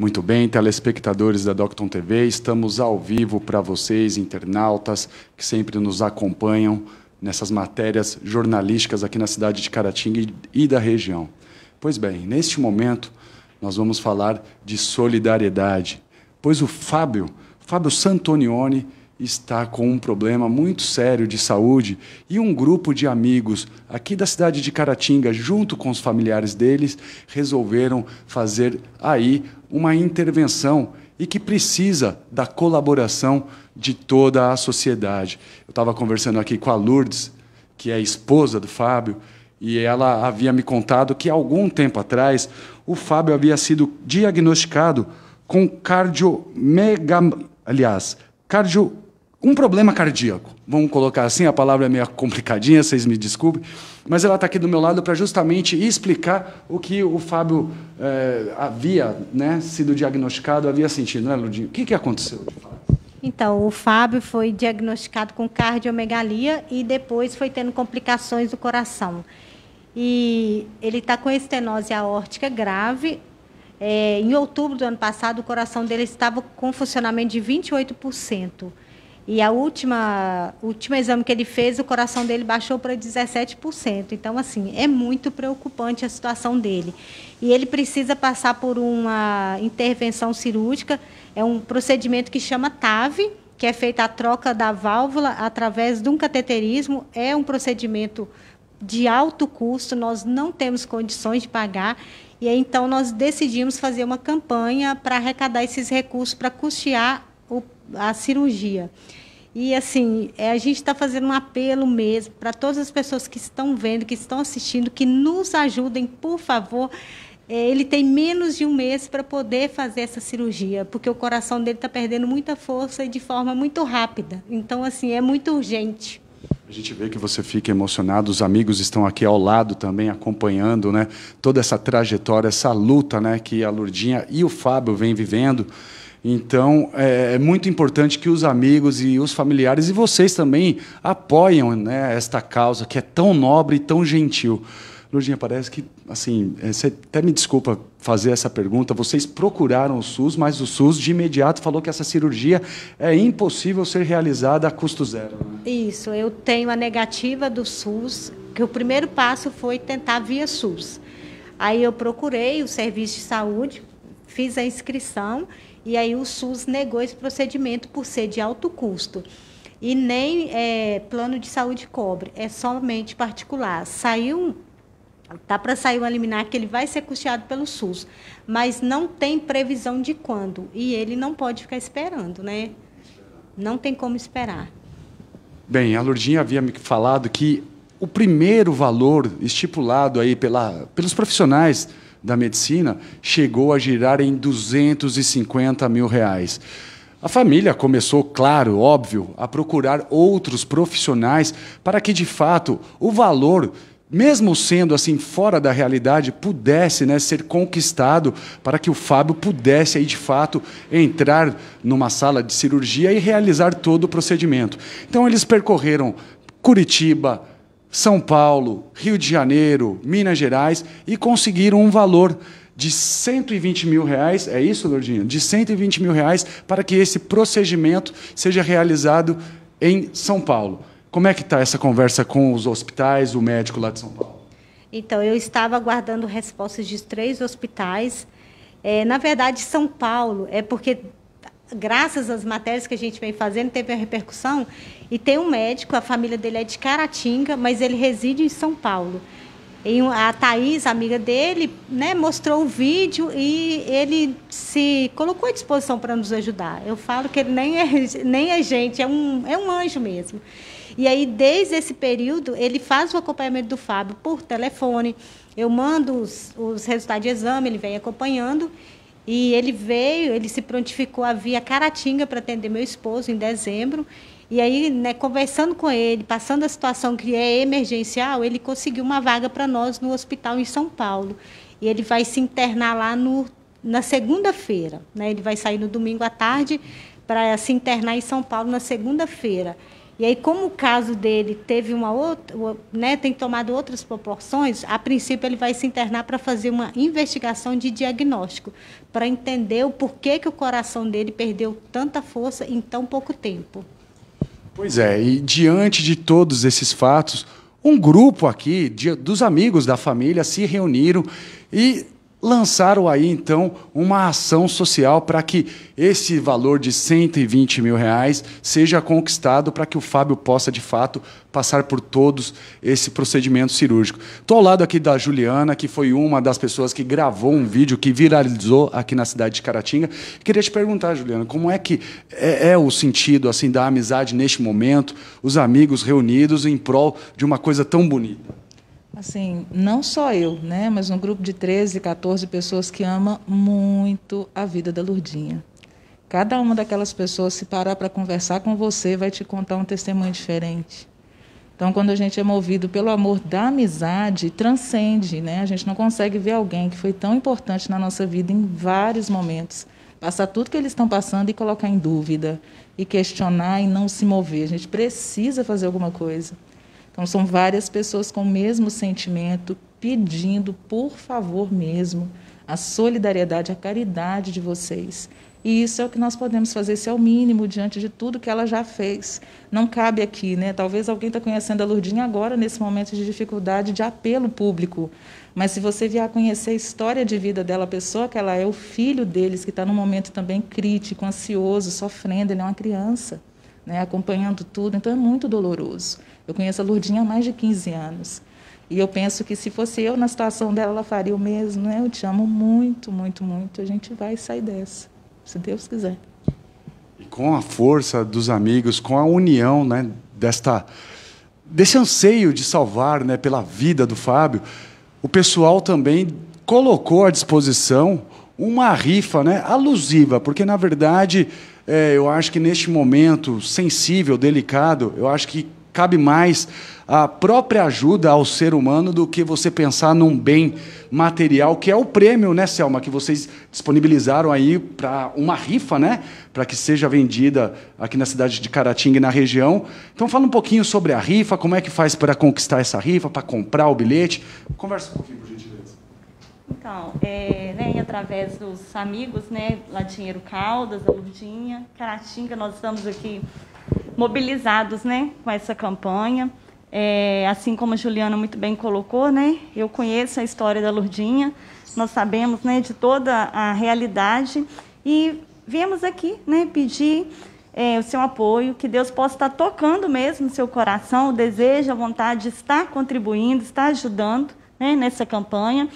Muito bem, telespectadores da Docton TV, estamos ao vivo para vocês, internautas, que sempre nos acompanham nessas matérias jornalísticas aqui na cidade de Caratinga e da região. Pois bem, neste momento nós vamos falar de solidariedade, pois o Fábio, Fábio Santonioni, está com um problema muito sério de saúde e um grupo de amigos aqui da cidade de Caratinga, junto com os familiares deles, resolveram fazer aí uma intervenção e que precisa da colaboração de toda a sociedade. Eu estava conversando aqui com a Lourdes, que é esposa do Fábio, e ela havia me contado que algum tempo atrás o Fábio havia sido diagnosticado com cardiomegalia, aliás, cardio um problema cardíaco. Vamos colocar assim, a palavra é meio complicadinha, vocês me desculpem, mas ela está aqui do meu lado para justamente explicar o que o Fábio é, havia né, sido diagnosticado, havia sentido, né, Ludinho? O que, que aconteceu? Então, o Fábio foi diagnosticado com cardiomegalia e depois foi tendo complicações do coração. E ele está com estenose aórtica grave, é, em outubro do ano passado, o coração dele estava com funcionamento de 28%. E a última, o último exame que ele fez, o coração dele baixou para 17%. Então, assim, é muito preocupante a situação dele. E ele precisa passar por uma intervenção cirúrgica, é um procedimento que chama TAV, que é feita a troca da válvula através de um cateterismo. É um procedimento de alto custo, nós não temos condições de pagar. E aí, então, nós decidimos fazer uma campanha para arrecadar esses recursos para custear a cirurgia. E assim, é, a gente está fazendo um apelo mesmo para todas as pessoas que estão vendo, que estão assistindo, que nos ajudem, por favor. É, ele tem menos de um mês para poder fazer essa cirurgia, porque o coração dele está perdendo muita força e de forma muito rápida. Então, assim, é muito urgente. A gente vê que você fica emocionado, os amigos estão aqui ao lado também acompanhando, né? Toda essa trajetória, essa luta, né, que a Lurdinha e o Fábio vêm vivendo. Então, é, é muito importante que os amigos e os familiares e vocês também apoiam né, esta causa que é tão nobre e tão gentil. Lourdinha, parece que, assim, é, você até me desculpa fazer essa pergunta, vocês procuraram o SUS, mas o SUS de imediato falou que essa cirurgia é impossível ser realizada a custo zero. Né? Isso, eu tenho a negativa do SUS, que o primeiro passo foi tentar via SUS. Aí eu procurei o serviço de saúde, fiz a inscrição e aí o SUS negou esse procedimento por ser de alto custo. E nem é, plano de saúde cobre, é somente particular. Saiu Tá para sair um liminar que ele vai ser custeado pelo SUS, mas não tem previsão de quando e ele não pode ficar esperando, né? Não tem como esperar. Bem, a Lourdinha havia me falado que o primeiro valor estipulado aí pela, pelos profissionais da medicina chegou a girar em 250 mil reais. A família começou, claro, óbvio, a procurar outros profissionais para que, de fato, o valor, mesmo sendo assim fora da realidade, pudesse né, ser conquistado para que o Fábio pudesse, aí, de fato, entrar numa sala de cirurgia e realizar todo o procedimento. Então, eles percorreram Curitiba, são Paulo, Rio de Janeiro, Minas Gerais e conseguiram um valor de 120 mil reais, é isso, Lourdinho? De 120 mil reais para que esse procedimento seja realizado em São Paulo. Como é que está essa conversa com os hospitais, o médico lá de São Paulo? Então, eu estava aguardando respostas de três hospitais. É, na verdade, São Paulo é porque graças às matérias que a gente vem fazendo, teve a repercussão. E tem um médico, a família dele é de Caratinga, mas ele reside em São Paulo. E a Thaís, amiga dele, né, mostrou um vídeo e ele se colocou à disposição para nos ajudar. Eu falo que ele nem é, nem é gente, é um, é um anjo mesmo. E aí, desde esse período, ele faz o acompanhamento do Fábio por telefone. Eu mando os, os resultados de exame, ele vem acompanhando. E ele veio, ele se prontificou a vir a Caratinga para atender meu esposo em dezembro. E aí, né, conversando com ele, passando a situação que é emergencial, ele conseguiu uma vaga para nós no hospital em São Paulo. E ele vai se internar lá no, na segunda-feira. Né? Ele vai sair no domingo à tarde para se internar em São Paulo na segunda-feira. E aí, como o caso dele teve uma outra, né, tem tomado outras proporções, a princípio ele vai se internar para fazer uma investigação de diagnóstico, para entender o porquê que o coração dele perdeu tanta força em tão pouco tempo. Pois é, e diante de todos esses fatos, um grupo aqui de, dos amigos da família se reuniram e lançaram aí então uma ação social para que esse valor de 120 mil reais seja conquistado para que o Fábio possa de fato passar por todos esse procedimento cirúrgico. Estou ao lado aqui da Juliana, que foi uma das pessoas que gravou um vídeo que viralizou aqui na cidade de Caratinga. Queria te perguntar, Juliana, como é que é, é o sentido assim da amizade neste momento, os amigos reunidos em prol de uma coisa tão bonita? assim, não só eu, né, mas um grupo de 13, 14 pessoas que ama muito a vida da Lurdinha. Cada uma daquelas pessoas, se parar para conversar com você, vai te contar um testemunho diferente. Então, quando a gente é movido pelo amor da amizade, transcende, né? A gente não consegue ver alguém que foi tão importante na nossa vida em vários momentos, passar tudo que eles estão passando e colocar em dúvida, e questionar e não se mover. A gente precisa fazer alguma coisa. Então, são várias pessoas com o mesmo sentimento, pedindo, por favor mesmo, a solidariedade, a caridade de vocês. E isso é o que nós podemos fazer, isso é o mínimo diante de tudo que ela já fez. Não cabe aqui, né? Talvez alguém está conhecendo a Lurdinha agora, nesse momento de dificuldade, de apelo público. Mas se você vier a conhecer a história de vida dela, a pessoa que ela é, o filho deles, que está num momento também crítico, ansioso, sofrendo, ele é uma criança né, acompanhando tudo, então é muito doloroso. Eu conheço a Lurdinha há mais de 15 anos. E eu penso que se fosse eu na situação dela, ela faria o mesmo, né? Eu te amo muito, muito, muito. A gente vai sair dessa, se Deus quiser. E com a força dos amigos, com a união, né, desta desse anseio de salvar, né, pela vida do Fábio, o pessoal também colocou à disposição uma rifa, né, alusiva, porque na verdade é, eu acho que neste momento sensível, delicado, eu acho que cabe mais a própria ajuda ao ser humano do que você pensar num bem material, que é o prêmio, né, Selma, que vocês disponibilizaram aí para uma rifa, né, para que seja vendida aqui na cidade de Caratinga e na região. Então fala um pouquinho sobre a rifa, como é que faz para conquistar essa rifa, para comprar o bilhete. Conversa um pouquinho, por então, é, né, através dos amigos, né, lá de Dinheiro Caldas, da Lurdinha, Caratinga, nós estamos aqui mobilizados, né, com essa campanha. É, assim como a Juliana muito bem colocou, né, eu conheço a história da Lurdinha, nós sabemos, né, de toda a realidade e viemos aqui, né, pedir é, o seu apoio, que Deus possa estar tocando mesmo o seu coração, o desejo, a vontade de estar contribuindo, estar ajudando, né, nessa campanha.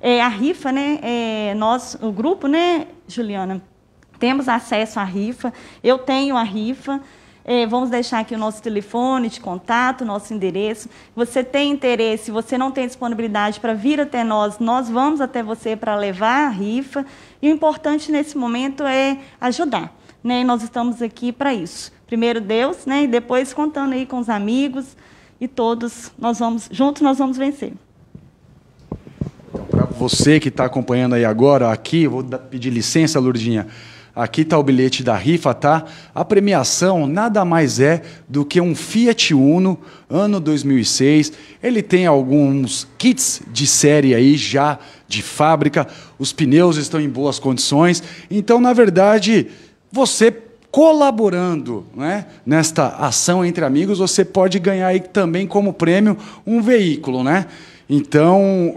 É, a rifa, né? É, nós, o grupo, né, Juliana? Temos acesso à rifa. Eu tenho a rifa. É, vamos deixar aqui o nosso telefone de contato, nosso endereço. Você tem interesse, você não tem disponibilidade para vir até nós, nós vamos até você para levar a rifa. E o importante nesse momento é ajudar. Né? E nós estamos aqui para isso. Primeiro Deus, né? E depois contando aí com os amigos e todos, nós vamos, juntos nós vamos vencer você que está acompanhando aí agora, aqui, vou pedir licença, Lurdinha. Aqui está o bilhete da rifa, tá? A premiação nada mais é do que um Fiat Uno, ano 2006. Ele tem alguns kits de série aí já de fábrica. Os pneus estão em boas condições. Então, na verdade, você colaborando né, nesta ação entre amigos, você pode ganhar aí também como prêmio um veículo, né? Então,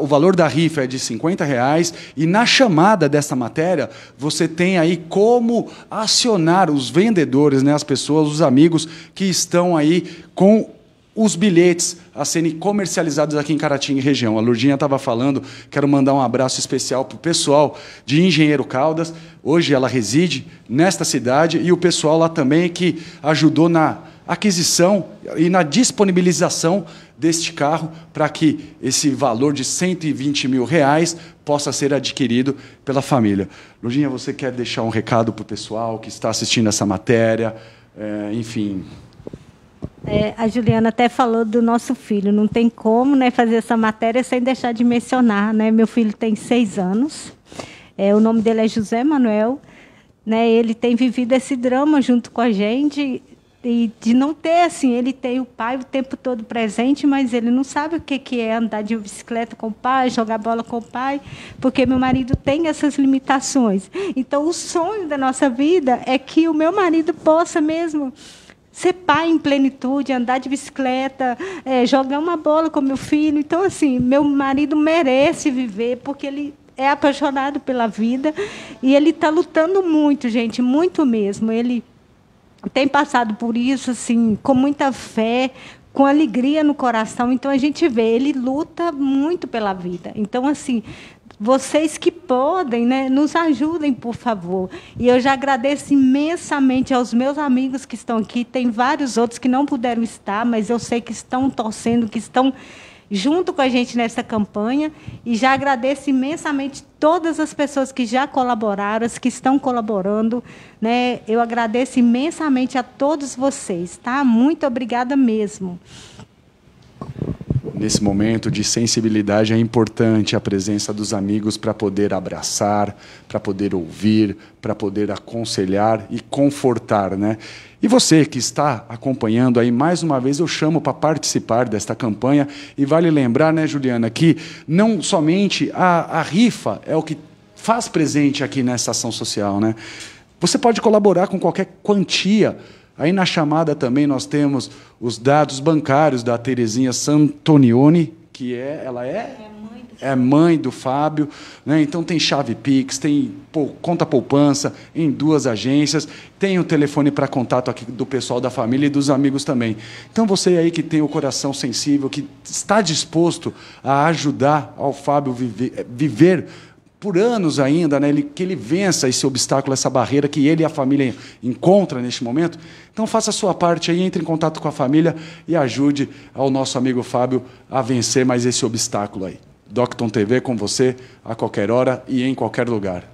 o valor da rifa é de 50 reais e na chamada dessa matéria você tem aí como acionar os vendedores, né, as pessoas, os amigos que estão aí com os bilhetes a serem comercializados aqui em Caratinga e região. A Lurdinha estava falando, quero mandar um abraço especial para o pessoal de Engenheiro Caldas. Hoje ela reside nesta cidade e o pessoal lá também que ajudou na aquisição e na disponibilização deste carro para que esse valor de 120 mil reais possa ser adquirido pela família. Lurdinha, você quer deixar um recado para o pessoal que está assistindo essa matéria? É, enfim. É, a Juliana até falou do nosso filho. Não tem como né, fazer essa matéria sem deixar de mencionar. Né? Meu filho tem seis anos. É, o nome dele é José Manuel. Né, ele tem vivido esse drama junto com a gente, e de não ter assim, ele tem o pai o tempo todo presente, mas ele não sabe o que que é andar de bicicleta com o pai, jogar bola com o pai, porque meu marido tem essas limitações. Então o sonho da nossa vida é que o meu marido possa mesmo ser pai em plenitude, andar de bicicleta, é, jogar uma bola com meu filho. Então assim, meu marido merece viver porque ele é apaixonado pela vida e ele está lutando muito, gente, muito mesmo. Ele tem passado por isso assim com muita fé, com alegria no coração. Então a gente vê, ele luta muito pela vida. Então assim, vocês que podem, né, nos ajudem, por favor. E eu já agradeço imensamente aos meus amigos que estão aqui. Tem vários outros que não puderam estar, mas eu sei que estão torcendo, que estão junto com a gente nessa campanha e já agradeço imensamente todas as pessoas que já colaboraram, as que estão colaborando, né? Eu agradeço imensamente a todos vocês, tá? Muito obrigada mesmo nesse momento de sensibilidade é importante a presença dos amigos para poder abraçar, para poder ouvir, para poder aconselhar e confortar, né? E você que está acompanhando aí, mais uma vez eu chamo para participar desta campanha. E vale lembrar, né, Juliana, que não somente a, a rifa é o que faz presente aqui nessa ação social, né? Você pode colaborar com qualquer quantia Aí na chamada também nós temos os dados bancários da Terezinha Santonioni, que é, ela é, é mãe do é Fábio, né? então tem chave Pix, tem conta poupança em duas agências, tem o telefone para contato aqui do pessoal da família e dos amigos também. Então você aí que tem o coração sensível, que está disposto a ajudar ao Fábio viver, viver por anos ainda, né, ele, que ele vença esse obstáculo, essa barreira que ele e a família encontram neste momento. Então faça a sua parte aí, entre em contato com a família e ajude ao nosso amigo Fábio a vencer mais esse obstáculo aí. Docton TV com você a qualquer hora e em qualquer lugar.